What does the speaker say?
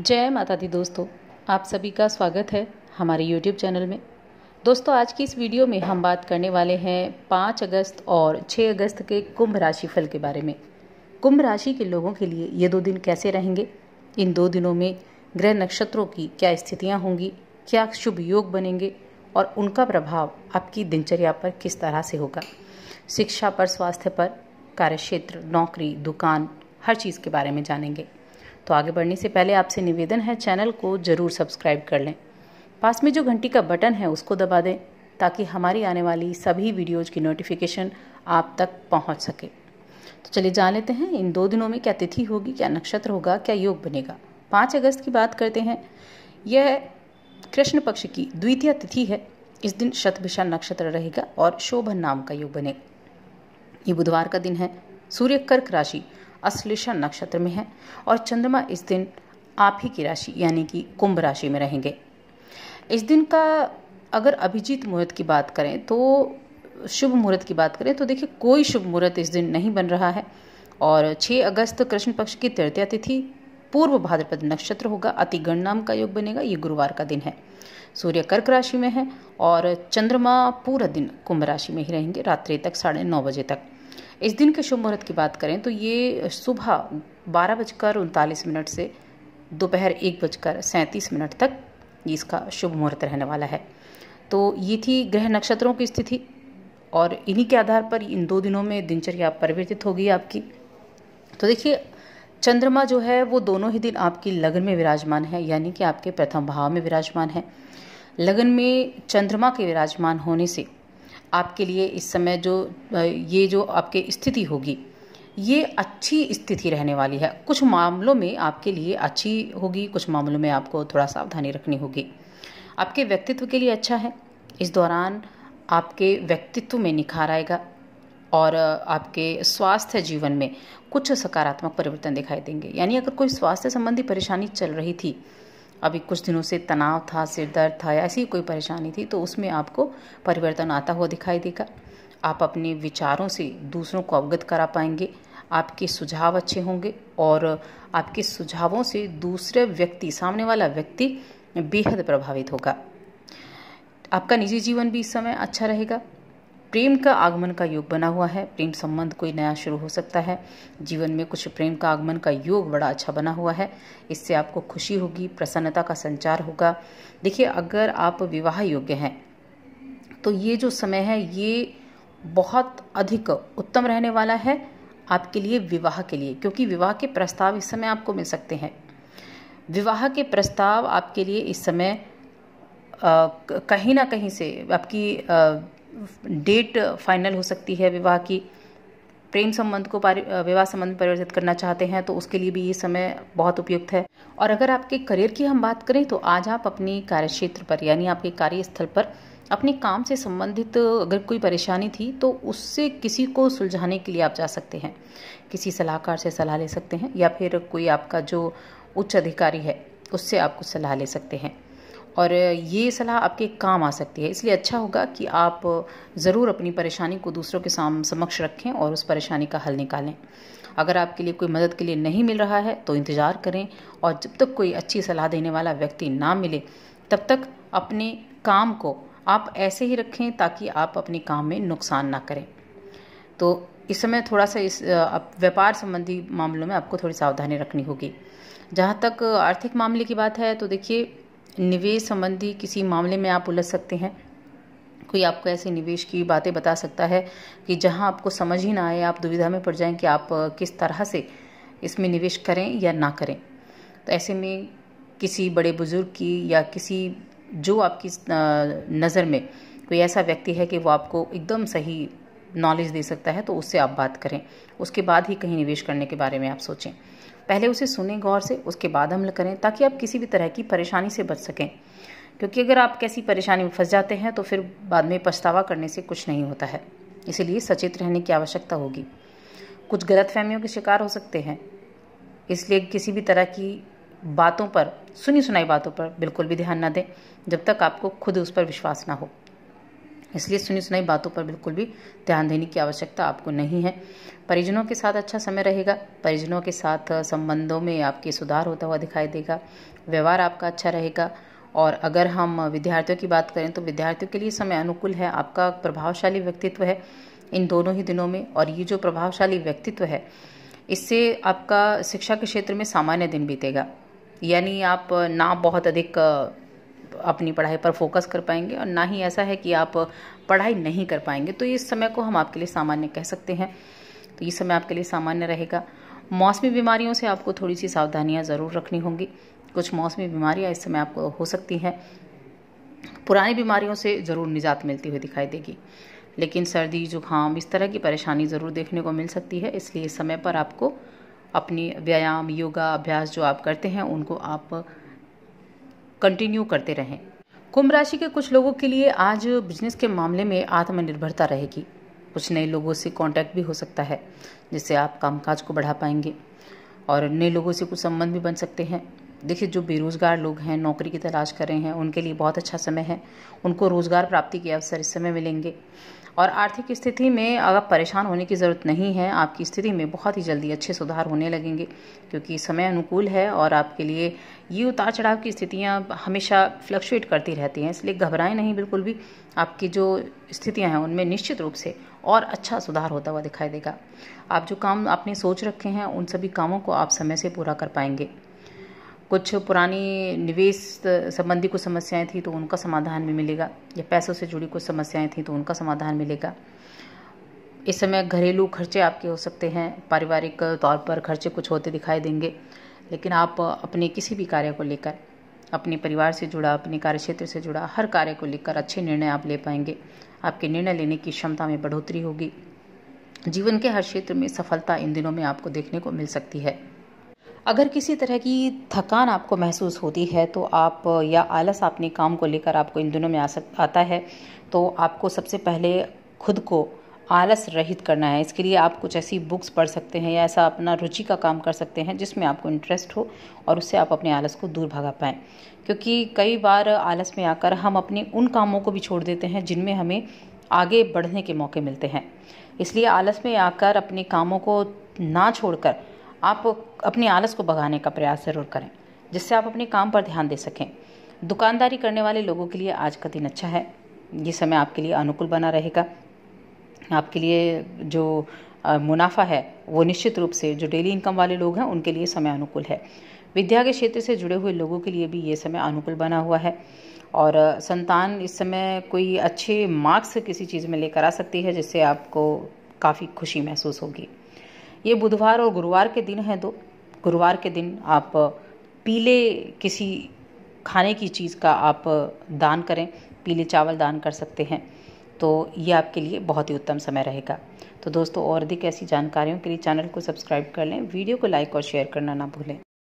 जय माता दी दोस्तों आप सभी का स्वागत है हमारे YouTube चैनल में दोस्तों आज की इस वीडियो में हम बात करने वाले हैं 5 अगस्त और 6 अगस्त के कुंभ राशि फल के बारे में कुंभ राशि के लोगों के लिए ये दो दिन कैसे रहेंगे इन दो दिनों में ग्रह नक्षत्रों की क्या स्थितियाँ होंगी क्या शुभ योग बनेंगे और उनका प्रभाव आपकी दिनचर्या पर किस तरह से होगा शिक्षा पर स्वास्थ्य पर कार्यक्षेत्र नौकरी दुकान हर चीज़ के बारे में जानेंगे तो आगे बढ़ने से पहले आपसे निवेदन है चैनल को ज़रूर सब्सक्राइब कर लें पास में जो घंटी का बटन है उसको दबा दें ताकि हमारी आने वाली सभी वीडियोज़ की नोटिफिकेशन आप तक पहुँच सके तो चलिए जान लेते हैं इन दो दिनों में क्या तिथि होगी क्या नक्षत्र होगा क्या योग बनेगा पाँच अगस्त की बात करते हैं यह कृष्ण पक्ष की द्वितीय तिथि है इस दिन शतभिषा नक्षत्र रहेगा और शोभन नाम का योग बनेगा ये बुधवार का दिन है सूर्य कर्क राशि अश्लेषा नक्षत्र में है और चंद्रमा इस दिन आप ही की राशि यानी कि कुंभ राशि में रहेंगे इस दिन का अगर अभिजीत मुहूर्त की बात करें तो शुभ मुहूर्त की बात करें तो देखिए कोई शुभ मुहूर्त इस दिन नहीं बन रहा है और 6 अगस्त कृष्ण पक्ष की तृतीया तिथि पूर्व भाद्रपद नक्षत्र होगा अति गणनाम का योग बनेगा ये गुरुवार का दिन है सूर्य कर्क राशि में है और चंद्रमा पूरा दिन कुंभ राशि में ही रहेंगे रात्रि तक साढ़े नौ बजे तक इस दिन के शुभ मुहूर्त की बात करें तो ये सुबह बारह बजकर उनतालीस मिनट से दोपहर एक बजकर सैंतीस मिनट तक इसका शुभ मुहूर्त रहने वाला है तो ये थी ग्रह नक्षत्रों की स्थिति और इन्हीं के आधार पर इन दो दिनों में दिनचर्या परिवर्तित होगी आपकी तो देखिए चंद्रमा जो है वो दोनों ही दिन आपकी लगन में विराजमान है यानी कि आपके प्रथम भाव में विराजमान है लगन में चंद्रमा के विराजमान होने से आपके लिए इस समय जो ये जो आपकी स्थिति होगी ये अच्छी स्थिति रहने वाली है कुछ मामलों में आपके लिए अच्छी होगी कुछ मामलों में आपको थोड़ा सावधानी रखनी होगी आपके व्यक्तित्व के लिए अच्छा है इस दौरान आपके व्यक्तित्व में निखार आएगा और आपके स्वास्थ्य जीवन में कुछ सकारात्मक परिवर्तन दिखाई देंगे यानी अगर कोई स्वास्थ्य संबंधी परेशानी चल रही थी अभी कुछ दिनों से तनाव था सिर दर्द था या ऐसी कोई परेशानी थी तो उसमें आपको परिवर्तन आता हुआ दिखाई देगा आप अपने विचारों से दूसरों को अवगत करा पाएंगे आपके सुझाव अच्छे होंगे और आपके सुझावों से दूसरे व्यक्ति सामने वाला व्यक्ति बेहद प्रभावित होगा आपका निजी जीवन भी इस समय अच्छा रहेगा प्रेम का आगमन का योग बना हुआ है प्रेम संबंध कोई नया शुरू हो सकता है जीवन में कुछ प्रेम का आगमन का योग बड़ा अच्छा बना हुआ है इससे आपको खुशी होगी प्रसन्नता का संचार होगा देखिए अगर आप विवाह योग्य हैं तो ये जो समय है ये बहुत अधिक उत्तम रहने वाला है आपके लिए विवाह के लिए क्योंकि विवाह के प्रस्ताव इस समय आपको मिल सकते हैं विवाह के प्रस्ताव आपके लिए इस समय कहीं ना कहीं से आपकी डेट फाइनल हो सकती है विवाह की प्रेम संबंध को विवाह संबंध परिवर्तित करना चाहते हैं तो उसके लिए भी ये समय बहुत उपयुक्त है और अगर आपके करियर की हम बात करें तो आज आप अपने कार्यक्षेत्र पर यानी आपके कार्यस्थल पर अपने काम से संबंधित अगर कोई परेशानी थी तो उससे किसी को सुलझाने के लिए आप जा सकते हैं किसी सलाहकार से सलाह ले सकते हैं या फिर कोई आपका जो उच्च अधिकारी है उससे आप कुछ सलाह ले सकते हैं और ये सलाह आपके काम आ सकती है इसलिए अच्छा होगा कि आप ज़रूर अपनी परेशानी को दूसरों के साम समक्ष रखें और उस परेशानी का हल निकालें अगर आपके लिए कोई मदद के लिए नहीं मिल रहा है तो इंतज़ार करें और जब तक कोई अच्छी सलाह देने वाला व्यक्ति ना मिले तब तक अपने काम को आप ऐसे ही रखें ताकि आप अपने काम में नुकसान ना करें तो इस समय थोड़ा सा इस व्यापार संबंधी मामलों में आपको थोड़ी सावधानी रखनी होगी जहाँ तक आर्थिक मामले की बात है तो देखिए निवेश संबंधी किसी मामले में आप उलझ सकते हैं कोई आपको ऐसे निवेश की बातें बता सकता है कि जहां आपको समझ ही ना आए आप दुविधा में पड़ जाएं कि आप किस तरह से इसमें निवेश करें या ना करें तो ऐसे में किसी बड़े बुजुर्ग की या किसी जो आपकी नज़र में कोई ऐसा व्यक्ति है कि वो आपको एकदम सही नॉलेज दे सकता है तो उससे आप बात करें उसके बाद ही कहीं निवेश करने के बारे में आप सोचें पहले उसे सुने गौर से उसके बाद अमल करें ताकि आप किसी भी तरह की परेशानी से बच सकें क्योंकि अगर आप कैसी परेशानी में फंस जाते हैं तो फिर बाद में पछतावा करने से कुछ नहीं होता है इसलिए सचेत रहने की आवश्यकता होगी कुछ गलत फहमियों के शिकार हो सकते हैं इसलिए किसी भी तरह की बातों पर सुनी सुनाई बातों पर बिल्कुल भी ध्यान ना दें जब तक आपको खुद उस पर विश्वास ना हो इसलिए सुनी सुनाई बातों पर बिल्कुल भी ध्यान देने की आवश्यकता आपको नहीं है परिजनों के साथ अच्छा समय रहेगा परिजनों के साथ संबंधों में आपके सुधार होता हुआ दिखाई देगा व्यवहार आपका अच्छा रहेगा और अगर हम विद्यार्थियों की बात करें तो विद्यार्थियों के लिए समय अनुकूल है आपका प्रभावशाली व्यक्तित्व है इन दोनों ही दिनों में और ये जो प्रभावशाली व्यक्तित्व है इससे आपका शिक्षा के क्षेत्र में सामान्य दिन बीतेगा यानी आप ना बहुत अधिक अपनी पढ़ाई पर फोकस कर पाएंगे और ना ही ऐसा है कि आप पढ़ाई नहीं कर पाएंगे तो इस समय को हम आपके लिए सामान्य कह सकते हैं तो ये समय आपके लिए सामान्य रहेगा मौसमी बीमारियों से आपको थोड़ी सी सावधानियाँ ज़रूर रखनी होंगी कुछ मौसमी बीमारियाँ इस समय आपको हो सकती हैं पुरानी बीमारियों से ज़रूर निजात मिलती हुई दिखाई देगी लेकिन सर्दी जुकाम इस तरह की परेशानी ज़रूर देखने को मिल सकती है इसलिए इस समय पर आपको अपनी व्यायाम योगा अभ्यास जो आप करते हैं उनको आप कंटिन्यू करते रहें कुंभ राशि के कुछ लोगों के लिए आज बिजनेस के मामले में आत्मनिर्भरता रहेगी कुछ नए लोगों से कांटेक्ट भी हो सकता है जिससे आप कामकाज को बढ़ा पाएंगे और नए लोगों से कुछ संबंध भी बन सकते हैं देखिए जो बेरोजगार लोग हैं नौकरी की तलाश कर रहे हैं उनके लिए बहुत अच्छा समय है उनको रोजगार प्राप्ति के अवसर इस समय मिलेंगे और आर्थिक स्थिति में आप परेशान होने की ज़रूरत नहीं है आपकी स्थिति में बहुत ही जल्दी अच्छे सुधार होने लगेंगे क्योंकि समय अनुकूल है और आपके लिए ये उतार चढ़ाव की स्थितियाँ हमेशा फ्लक्चुएट करती रहती हैं इसलिए घबराएं नहीं बिल्कुल भी आपकी जो स्थितियाँ हैं उनमें निश्चित रूप से और अच्छा सुधार होता हुआ दिखाई देगा आप जो काम आपने सोच रखे हैं उन सभी कामों को आप समय से पूरा कर पाएंगे कुछ पुरानी निवेश संबंधी कुछ समस्याएं थी तो उनका समाधान भी मिलेगा या पैसों से जुड़ी कुछ समस्याएं थी तो उनका समाधान मिलेगा इस समय घरेलू खर्चे आपके हो सकते हैं पारिवारिक तौर पर खर्चे कुछ होते दिखाई देंगे लेकिन आप अपने किसी भी कार्य को लेकर अपने परिवार से जुड़ा अपने कार्य क्षेत्र से जुड़ा हर कार्य को लेकर अच्छे निर्णय आप ले पाएंगे आपके निर्णय लेने की क्षमता में बढ़ोतरी होगी जीवन के हर क्षेत्र में सफलता इन दिनों में आपको देखने को मिल सकती है अगर किसी तरह की थकान आपको महसूस होती है तो आप या आलस अपने काम को लेकर आपको इन दिनों में आ सक आता है तो आपको सबसे पहले खुद को आलस रहित करना है इसके लिए आप कुछ ऐसी बुक्स पढ़ सकते हैं या ऐसा अपना रुचि का काम कर सकते हैं जिसमें आपको इंटरेस्ट हो और उससे आप अपने आलस को दूर भगा पाएँ क्योंकि कई बार आलस में आकर हम अपने उन कामों को भी छोड़ देते हैं जिनमें हमें आगे बढ़ने के मौके मिलते हैं इसलिए आलस में आकर अपने कामों को ना छोड़कर आप अपनी आलस को भगाने का प्रयास ज़रूर करें जिससे आप अपने काम पर ध्यान दे सकें दुकानदारी करने वाले लोगों के लिए आज का दिन अच्छा है ये समय आपके लिए अनुकूल बना रहेगा आपके लिए जो मुनाफा है वो निश्चित रूप से जो डेली इनकम वाले लोग हैं उनके लिए समय अनुकूल है विद्या के क्षेत्र से जुड़े हुए लोगों के लिए भी ये समय अनुकूल बना हुआ है और संतान इस समय कोई अच्छे मार्क्स किसी चीज़ में लेकर आ सकती है जिससे आपको काफ़ी खुशी महसूस होगी ये बुधवार और गुरुवार के दिन हैं दो गुरुवार के दिन आप पीले किसी खाने की चीज़ का आप दान करें पीले चावल दान कर सकते हैं तो ये आपके लिए बहुत ही उत्तम समय रहेगा तो दोस्तों और अधिक ऐसी जानकारियों के लिए चैनल को सब्सक्राइब कर लें वीडियो को लाइक और शेयर करना ना भूलें